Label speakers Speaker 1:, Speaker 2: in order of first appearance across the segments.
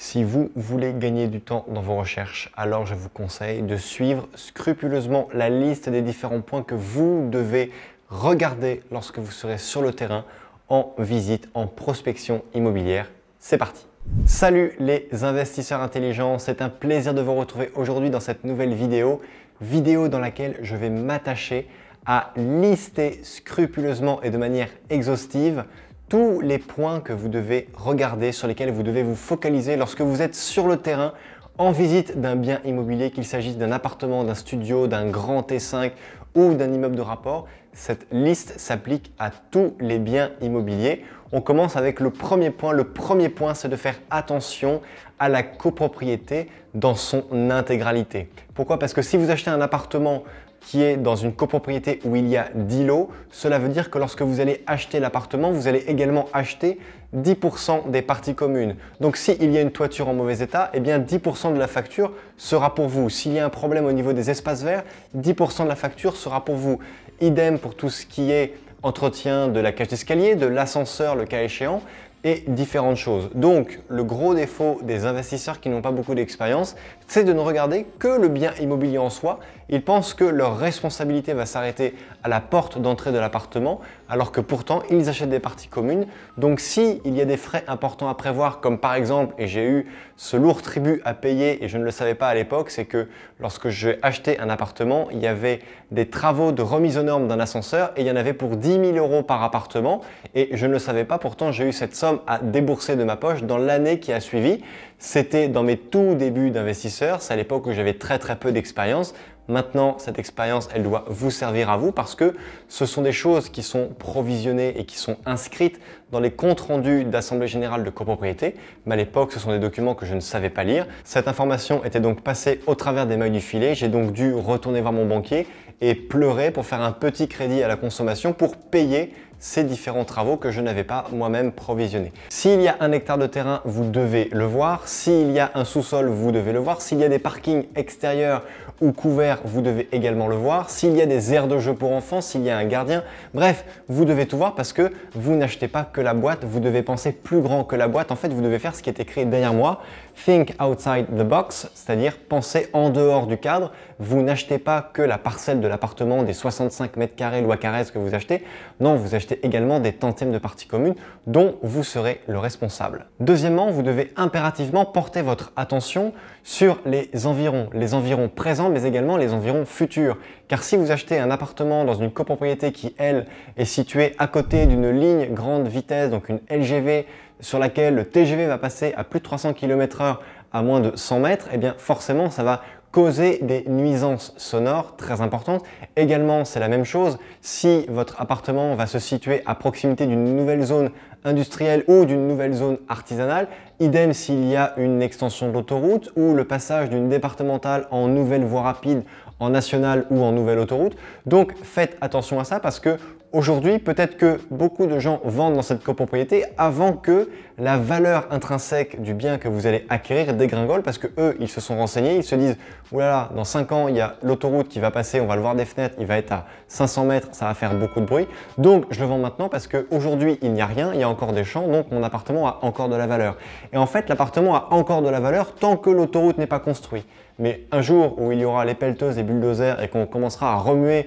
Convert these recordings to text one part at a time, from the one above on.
Speaker 1: Si vous voulez gagner du temps dans vos recherches, alors je vous conseille de suivre scrupuleusement la liste des différents points que vous devez regarder lorsque vous serez sur le terrain en visite, en prospection immobilière. C'est parti Salut les investisseurs intelligents, c'est un plaisir de vous retrouver aujourd'hui dans cette nouvelle vidéo, vidéo dans laquelle je vais m'attacher à lister scrupuleusement et de manière exhaustive tous les points que vous devez regarder, sur lesquels vous devez vous focaliser lorsque vous êtes sur le terrain en visite d'un bien immobilier, qu'il s'agisse d'un appartement, d'un studio, d'un grand T5 ou d'un immeuble de rapport. Cette liste s'applique à tous les biens immobiliers. On commence avec le premier point. Le premier point, c'est de faire attention à la copropriété dans son intégralité. Pourquoi Parce que si vous achetez un appartement qui est dans une copropriété où il y a 10 lots, cela veut dire que lorsque vous allez acheter l'appartement, vous allez également acheter 10% des parties communes. Donc s'il y a une toiture en mauvais état, eh bien 10% de la facture sera pour vous. S'il y a un problème au niveau des espaces verts, 10% de la facture sera pour vous. Idem pour tout ce qui est entretien de la cage d'escalier, de l'ascenseur le cas échéant et différentes choses. Donc le gros défaut des investisseurs qui n'ont pas beaucoup d'expérience, c'est de ne regarder que le bien immobilier en soi. Ils pensent que leur responsabilité va s'arrêter à la porte d'entrée de l'appartement, alors que pourtant ils achètent des parties communes. Donc si il y a des frais importants à prévoir, comme par exemple, et j'ai eu ce lourd tribut à payer et je ne le savais pas à l'époque, c'est que lorsque j'ai acheté un appartement, il y avait des travaux de remise aux normes d'un ascenseur et il y en avait pour 10 000 euros par appartement et je ne le savais pas, pourtant j'ai eu cette somme à débourser de ma poche dans l'année qui a suivi. C'était dans mes tout débuts d'investisseur, c'est à l'époque où j'avais très très peu d'expérience. Maintenant, cette expérience, elle doit vous servir à vous parce que ce sont des choses qui sont provisionnées et qui sont inscrites dans les comptes rendus d'Assemblée Générale de copropriété. Mais à l'époque, ce sont des documents que je ne savais pas lire. Cette information était donc passée au travers des mailles du filet. J'ai donc dû retourner voir mon banquier et pleurer pour faire un petit crédit à la consommation pour payer ces différents travaux que je n'avais pas moi-même provisionnés. S'il y a un hectare de terrain, vous devez le voir. S'il y a un sous-sol, vous devez le voir. S'il y a des parkings extérieurs, ou couvert, vous devez également le voir. S'il y a des aires de jeu pour enfants, s'il y a un gardien, bref, vous devez tout voir parce que vous n'achetez pas que la boîte, vous devez penser plus grand que la boîte. En fait, vous devez faire ce qui est écrit derrière moi, think outside the box, c'est-à-dire penser en dehors du cadre. Vous n'achetez pas que la parcelle de l'appartement des 65 mètres carrés loi Carrez que vous achetez. Non, vous achetez également des tantièmes de parties communes dont vous serez le responsable. Deuxièmement, vous devez impérativement porter votre attention sur les environs, les environs présents mais également les environs futurs. Car si vous achetez un appartement dans une copropriété qui, elle, est située à côté d'une ligne grande vitesse, donc une LGV, sur laquelle le TGV va passer à plus de 300 km/h à moins de 100 mètres, et eh bien forcément ça va causer des nuisances sonores très importantes. Également, c'est la même chose si votre appartement va se situer à proximité d'une nouvelle zone industrielle ou d'une nouvelle zone artisanale. Idem s'il y a une extension d'autoroute ou le passage d'une départementale en nouvelle voie rapide en nationale ou en nouvelle autoroute. Donc faites attention à ça parce que Aujourd'hui, peut-être que beaucoup de gens vendent dans cette copropriété avant que la valeur intrinsèque du bien que vous allez acquérir dégringole parce que eux, ils se sont renseignés, ils se disent oulala, dans 5 ans, il y a l'autoroute qui va passer, on va le voir des fenêtres, il va être à 500 mètres, ça va faire beaucoup de bruit. Donc, je le vends maintenant parce qu'aujourd'hui, il n'y a rien, il y a encore des champs, donc mon appartement a encore de la valeur. Et en fait, l'appartement a encore de la valeur tant que l'autoroute n'est pas construite. Mais un jour où il y aura les pelleteuses, les bulldozers et qu'on commencera à remuer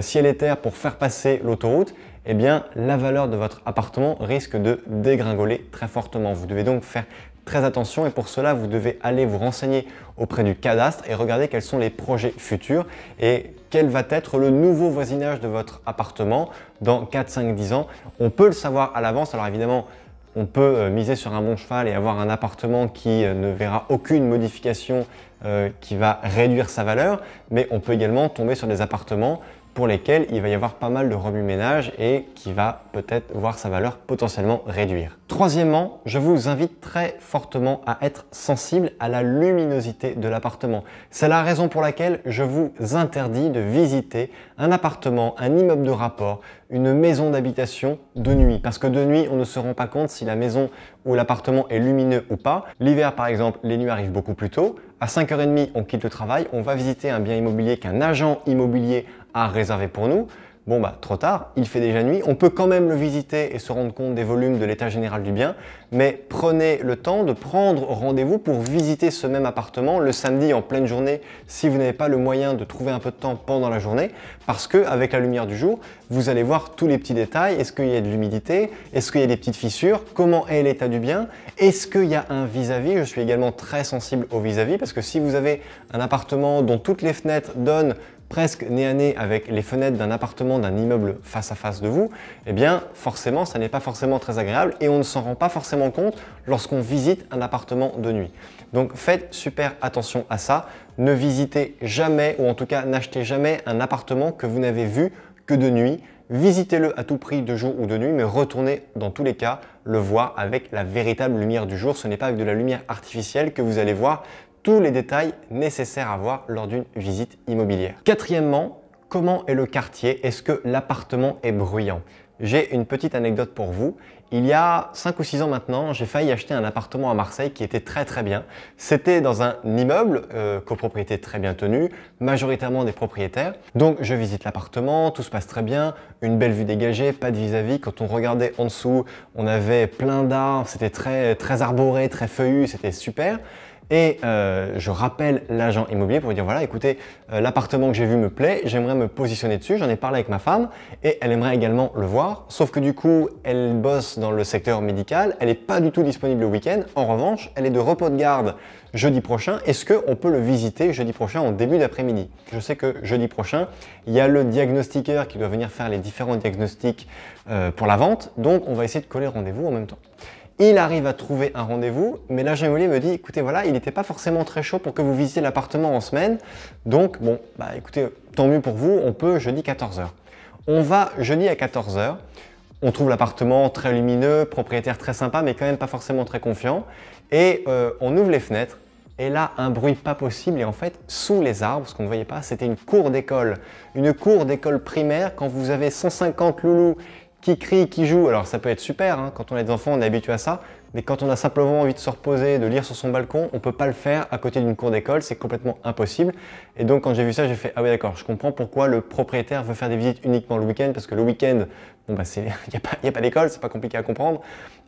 Speaker 1: si elle est terre pour faire passer l'autoroute, eh bien la valeur de votre appartement risque de dégringoler très fortement. Vous devez donc faire très attention et pour cela vous devez aller vous renseigner auprès du cadastre et regarder quels sont les projets futurs et quel va être le nouveau voisinage de votre appartement dans 4, 5, 10 ans. On peut le savoir à l'avance, alors évidemment on peut euh, miser sur un bon cheval et avoir un appartement qui euh, ne verra aucune modification euh, qui va réduire sa valeur, mais on peut également tomber sur des appartements pour lesquels il va y avoir pas mal de remue-ménage et qui va peut-être voir sa valeur potentiellement réduire. Troisièmement, je vous invite très fortement à être sensible à la luminosité de l'appartement. C'est la raison pour laquelle je vous interdis de visiter un appartement, un immeuble de rapport, une maison d'habitation de nuit. Parce que de nuit, on ne se rend pas compte si la maison ou l'appartement est lumineux ou pas. L'hiver, par exemple, les nuits arrivent beaucoup plus tôt. À 5h30, on quitte le travail, on va visiter un bien immobilier qu'un agent immobilier à réserver pour nous. Bon bah trop tard, il fait déjà nuit, on peut quand même le visiter et se rendre compte des volumes de l'état général du bien, mais prenez le temps de prendre rendez-vous pour visiter ce même appartement le samedi en pleine journée si vous n'avez pas le moyen de trouver un peu de temps pendant la journée, parce que avec la lumière du jour, vous allez voir tous les petits détails, est-ce qu'il y a de l'humidité, est-ce qu'il y a des petites fissures, comment est l'état du bien, est-ce qu'il y a un vis-à-vis, je suis également très sensible au vis à -vis parce que si vous avez un appartement dont toutes les fenêtres donnent presque nez à nez avec les fenêtres d'un appartement, d'un immeuble face à face de vous, eh bien forcément ça n'est pas forcément très agréable et on ne s'en rend pas forcément compte lorsqu'on visite un appartement de nuit. Donc faites super attention à ça, ne visitez jamais ou en tout cas n'achetez jamais un appartement que vous n'avez vu que de nuit, visitez-le à tout prix de jour ou de nuit, mais retournez dans tous les cas le voir avec la véritable lumière du jour. Ce n'est pas avec de la lumière artificielle que vous allez voir tous les détails nécessaires à voir lors d'une visite immobilière. Quatrièmement, comment est le quartier Est-ce que l'appartement est bruyant j'ai une petite anecdote pour vous. Il y a 5 ou 6 ans maintenant, j'ai failli acheter un appartement à Marseille qui était très très bien. C'était dans un immeuble, euh, copropriété très bien tenue, majoritairement des propriétaires. Donc je visite l'appartement, tout se passe très bien, une belle vue dégagée, pas de vis-à-vis. Quand on regardait en dessous, on avait plein d'arbres, c'était très, très arboré, très feuillu, c'était super. Et euh, je rappelle l'agent immobilier pour lui dire voilà, écoutez, euh, l'appartement que j'ai vu me plaît, j'aimerais me positionner dessus, j'en ai parlé avec ma femme et elle aimerait également le voir. Sauf que du coup, elle bosse dans le secteur médical, elle n'est pas du tout disponible le week-end. En revanche, elle est de repos de garde jeudi prochain. Est-ce qu'on peut le visiter jeudi prochain en début d'après-midi Je sais que jeudi prochain, il y a le diagnostiqueur qui doit venir faire les différents diagnostics euh, pour la vente. Donc, on va essayer de coller rendez-vous en même temps. Il arrive à trouver un rendez-vous, mais là immobilier me dit écoutez, voilà, il n'était pas forcément très chaud pour que vous visitiez l'appartement en semaine. Donc, bon, bah écoutez, tant mieux pour vous, on peut jeudi 14h. On va jeudi à 14h. On trouve l'appartement très lumineux, propriétaire très sympa, mais quand même pas forcément très confiant. Et euh, on ouvre les fenêtres. Et là, un bruit pas possible. Et en fait, sous les arbres, ce qu'on ne voyait pas, c'était une cour d'école. Une cour d'école primaire. Quand vous avez 150 loulous qui crie, qui joue, Alors ça peut être super, hein. quand on est des enfants, on est habitué à ça, mais quand on a simplement envie de se reposer, de lire sur son balcon, on peut pas le faire à côté d'une cour d'école, c'est complètement impossible. Et donc quand j'ai vu ça, j'ai fait ah oui d'accord, je comprends pourquoi le propriétaire veut faire des visites uniquement le week-end parce que le week-end, bon bah il n'y a pas, pas d'école, c'est pas compliqué à comprendre.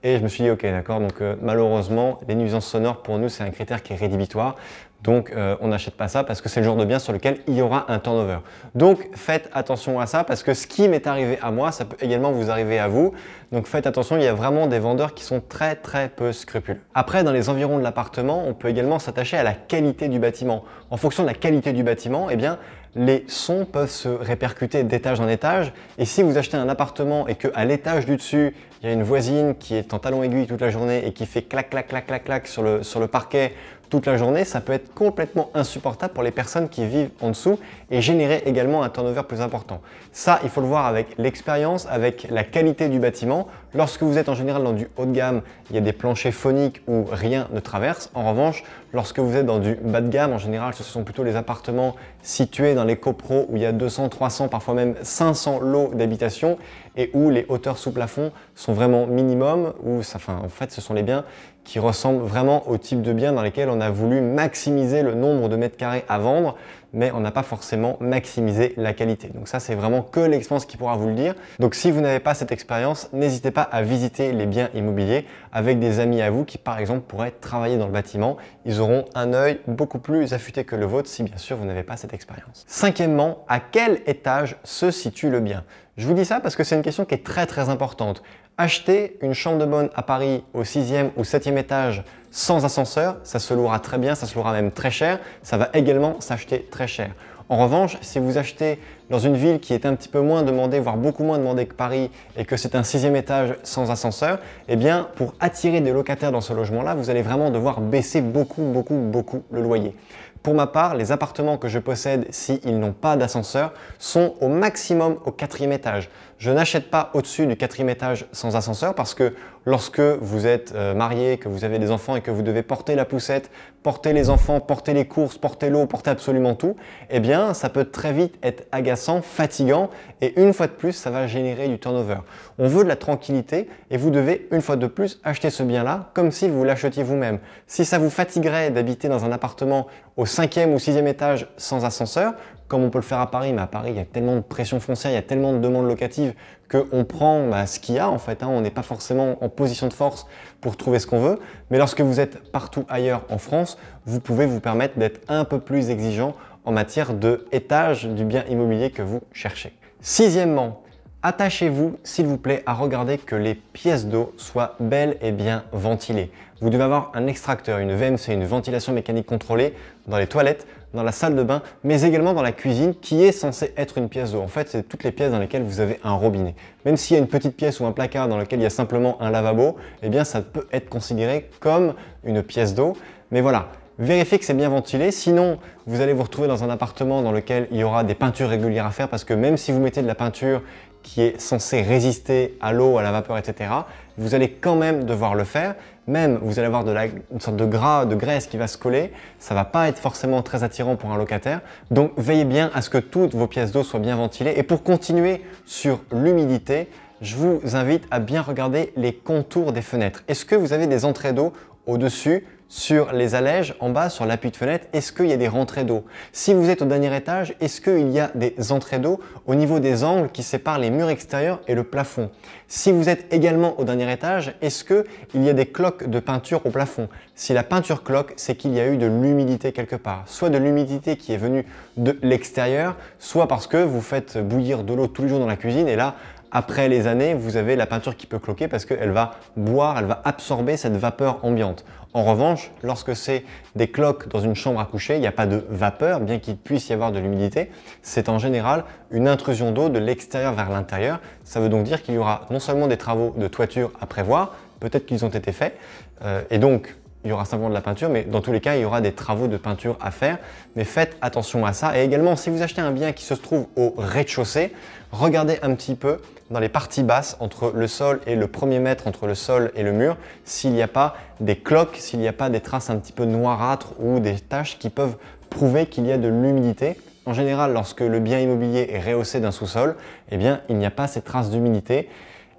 Speaker 1: Et je me suis dit ok d'accord, donc euh, malheureusement les nuisances sonores pour nous c'est un critère qui est rédhibitoire. Donc euh, on n'achète pas ça parce que c'est le genre de bien sur lequel il y aura un turnover. Donc faites attention à ça parce que ce qui m'est arrivé à moi, ça peut également vous arriver à vous. Donc faites attention, il y a vraiment des vendeurs qui sont très très peu scrupuleux. Après, dans les environs de l'appartement, on peut également s'attacher à la qualité du bâtiment. En fonction de la qualité du bâtiment, eh bien, les sons peuvent se répercuter d'étage en étage. Et si vous achetez un appartement et qu'à l'étage du dessus, il y a une voisine qui est en talon aiguille toute la journée et qui fait clac clac clac clac clac sur le, sur le parquet toute la journée, ça peut être complètement insupportable pour les personnes qui vivent en dessous et générer également un turnover plus important. Ça, il faut le voir avec l'expérience, avec la qualité du bâtiment. Lorsque vous êtes en général dans du haut de gamme, il y a des planchers phoniques où rien ne traverse. En revanche, lorsque vous êtes dans du bas de gamme, en général, ce sont plutôt les appartements situés dans les copros où il y a 200, 300, parfois même 500 lots d'habitation et où les hauteurs sous plafond sont vraiment minimum, où ça, en fait ce sont les biens qui ressemble vraiment au type de bien dans lesquels on a voulu maximiser le nombre de mètres carrés à vendre, mais on n'a pas forcément maximisé la qualité. Donc ça, c'est vraiment que l'expérience qui pourra vous le dire. Donc si vous n'avez pas cette expérience, n'hésitez pas à visiter les biens immobiliers avec des amis à vous qui, par exemple, pourraient travailler dans le bâtiment. Ils auront un œil beaucoup plus affûté que le vôtre si, bien sûr, vous n'avez pas cette expérience. Cinquièmement, à quel étage se situe le bien Je vous dis ça parce que c'est une question qui est très très importante. Acheter une chambre de bonne à Paris au 6e ou 7e étage sans ascenseur, ça se louera très bien, ça se louera même très cher, ça va également s'acheter très cher. En revanche, si vous achetez dans une ville qui est un petit peu moins demandée, voire beaucoup moins demandée que Paris, et que c'est un sixième étage sans ascenseur, eh bien, pour attirer des locataires dans ce logement-là, vous allez vraiment devoir baisser beaucoup, beaucoup, beaucoup le loyer. Pour ma part, les appartements que je possède, s'ils n'ont pas d'ascenseur, sont au maximum au quatrième étage. Je n'achète pas au-dessus du quatrième étage sans ascenseur parce que lorsque vous êtes euh, marié, que vous avez des enfants et que vous devez porter la poussette, porter les enfants, porter les courses, porter l'eau, porter absolument tout, eh bien, ça peut très vite être agaçant fatigant, et une fois de plus, ça va générer du turnover. On veut de la tranquillité, et vous devez, une fois de plus, acheter ce bien-là comme si vous l'achetiez vous-même. Si ça vous fatiguerait d'habiter dans un appartement au cinquième ou sixième étage sans ascenseur, comme on peut le faire à Paris, mais à Paris, il y a tellement de pression foncière, il y a tellement de demandes locatives qu'on prend bah, ce qu'il y a en fait. Hein. on n'est pas forcément en position de force pour trouver ce qu'on veut, mais lorsque vous êtes partout ailleurs en France, vous pouvez vous permettre d'être un peu plus exigeant en matière de étage du bien immobilier que vous cherchez. Sixièmement, attachez-vous s'il vous plaît à regarder que les pièces d'eau soient belles et bien ventilées. Vous devez avoir un extracteur, une VMC, une ventilation mécanique contrôlée dans les toilettes, dans la salle de bain, mais également dans la cuisine qui est censée être une pièce d'eau. En fait, c'est toutes les pièces dans lesquelles vous avez un robinet. Même s'il y a une petite pièce ou un placard dans lequel il y a simplement un lavabo, eh bien ça peut être considéré comme une pièce d'eau. Mais voilà, Vérifiez que c'est bien ventilé, sinon vous allez vous retrouver dans un appartement dans lequel il y aura des peintures régulières à faire parce que même si vous mettez de la peinture qui est censée résister à l'eau, à la vapeur, etc., vous allez quand même devoir le faire. Même, vous allez avoir une sorte de gras, de graisse qui va se coller. Ça ne va pas être forcément très attirant pour un locataire. Donc, veillez bien à ce que toutes vos pièces d'eau soient bien ventilées. Et pour continuer sur l'humidité, je vous invite à bien regarder les contours des fenêtres. Est-ce que vous avez des entrées d'eau au-dessus sur les allèges, en bas, sur l'appui de fenêtre, est-ce qu'il y a des rentrées d'eau Si vous êtes au dernier étage, est-ce qu'il y a des entrées d'eau au niveau des angles qui séparent les murs extérieurs et le plafond Si vous êtes également au dernier étage, est-ce qu'il y a des cloques de peinture au plafond Si la peinture cloque, c'est qu'il y a eu de l'humidité quelque part. Soit de l'humidité qui est venue de l'extérieur, soit parce que vous faites bouillir de l'eau tous les jours dans la cuisine et là, après les années, vous avez la peinture qui peut cloquer parce qu'elle va boire, elle va absorber cette vapeur ambiante. En revanche, lorsque c'est des cloques dans une chambre à coucher, il n'y a pas de vapeur, bien qu'il puisse y avoir de l'humidité. C'est en général une intrusion d'eau de l'extérieur vers l'intérieur. Ça veut donc dire qu'il y aura non seulement des travaux de toiture à prévoir, peut-être qu'ils ont été faits, euh, et donc il y aura simplement de la peinture, mais dans tous les cas, il y aura des travaux de peinture à faire. Mais faites attention à ça. Et également, si vous achetez un bien qui se trouve au rez-de-chaussée, regardez un petit peu dans les parties basses, entre le sol et le premier mètre, entre le sol et le mur, s'il n'y a pas des cloques, s'il n'y a pas des traces un petit peu noirâtres ou des taches qui peuvent prouver qu'il y a de l'humidité. En général, lorsque le bien immobilier est rehaussé d'un sous-sol, eh bien, il n'y a pas ces traces d'humidité.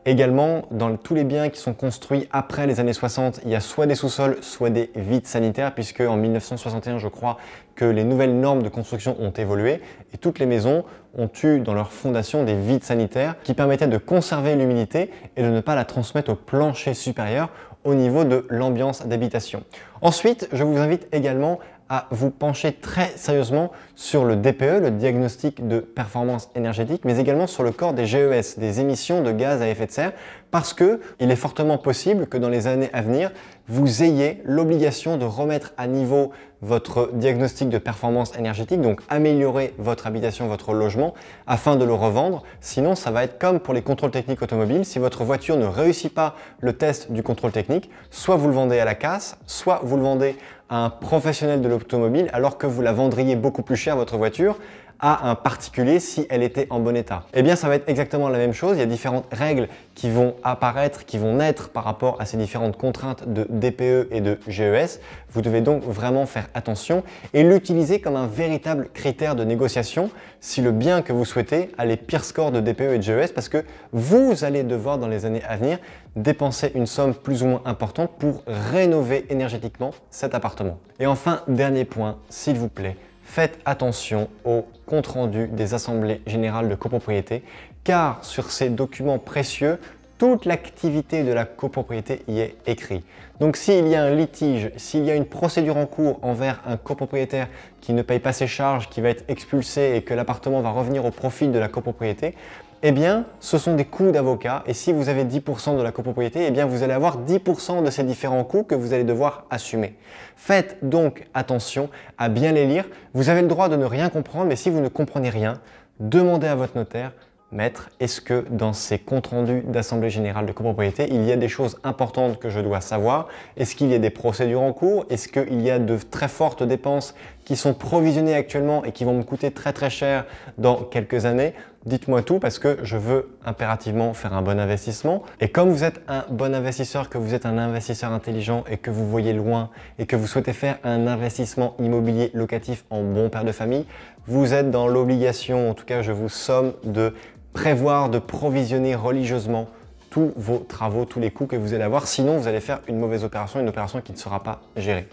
Speaker 1: Également, dans tous les biens qui sont construits après les années 60, il y a soit des sous-sols, soit des vides sanitaires, puisque en 1961, je crois, que les nouvelles normes de construction ont évolué et toutes les maisons ont eu dans leur fondation des vides sanitaires qui permettaient de conserver l'humidité et de ne pas la transmettre au plancher supérieur au niveau de l'ambiance d'habitation. Ensuite, je vous invite également à vous pencher très sérieusement sur le DPE, le diagnostic de performance énergétique, mais également sur le corps des GES, des émissions de gaz à effet de serre, parce que il est fortement possible que dans les années à venir, vous ayez l'obligation de remettre à niveau votre diagnostic de performance énergétique, donc améliorer votre habitation, votre logement, afin de le revendre. Sinon, ça va être comme pour les contrôles techniques automobiles. Si votre voiture ne réussit pas le test du contrôle technique, soit vous le vendez à la casse, soit vous le vendez un professionnel de l'automobile alors que vous la vendriez beaucoup plus cher votre voiture à un particulier si elle était en bon état Eh bien, ça va être exactement la même chose. Il y a différentes règles qui vont apparaître, qui vont naître par rapport à ces différentes contraintes de DPE et de GES. Vous devez donc vraiment faire attention et l'utiliser comme un véritable critère de négociation si le bien que vous souhaitez a les pires scores de DPE et de GES parce que vous allez devoir dans les années à venir dépenser une somme plus ou moins importante pour rénover énergétiquement cet appartement. Et enfin, dernier point, s'il vous plaît, faites attention au compte rendu des assemblées générales de copropriété, car sur ces documents précieux, toute l'activité de la copropriété y est écrite. Donc s'il y a un litige, s'il y a une procédure en cours envers un copropriétaire qui ne paye pas ses charges, qui va être expulsé et que l'appartement va revenir au profit de la copropriété, eh bien, ce sont des coûts d'avocat. Et si vous avez 10% de la copropriété, eh bien, vous allez avoir 10% de ces différents coûts que vous allez devoir assumer. Faites donc attention à bien les lire. Vous avez le droit de ne rien comprendre, mais si vous ne comprenez rien, demandez à votre notaire, Maître, est-ce que dans ces comptes rendus d'Assemblée générale de copropriété, il y a des choses importantes que je dois savoir Est-ce qu'il y a des procédures en cours Est-ce qu'il y a de très fortes dépenses qui sont provisionnées actuellement et qui vont me coûter très très cher dans quelques années Dites-moi tout parce que je veux impérativement faire un bon investissement. Et comme vous êtes un bon investisseur, que vous êtes un investisseur intelligent et que vous voyez loin et que vous souhaitez faire un investissement immobilier locatif en bon père de famille, vous êtes dans l'obligation, en tout cas je vous somme de prévoir, de provisionner religieusement tous vos travaux, tous les coûts que vous allez avoir. Sinon, vous allez faire une mauvaise opération, une opération qui ne sera pas gérée.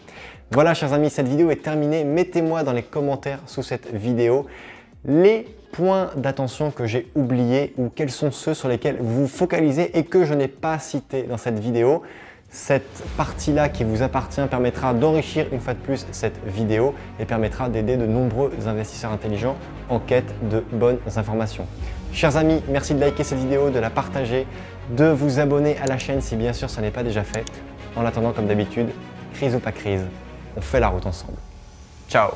Speaker 1: Voilà, chers amis, cette vidéo est terminée. Mettez-moi dans les commentaires sous cette vidéo les points d'attention que j'ai oubliés ou quels sont ceux sur lesquels vous focalisez et que je n'ai pas cité dans cette vidéo. Cette partie-là qui vous appartient permettra d'enrichir une fois de plus cette vidéo et permettra d'aider de nombreux investisseurs intelligents en quête de bonnes informations. Chers amis, merci de liker cette vidéo, de la partager, de vous abonner à la chaîne si bien sûr ça n'est pas déjà fait. En attendant, comme d'habitude, crise ou pas crise, on fait la route ensemble. Ciao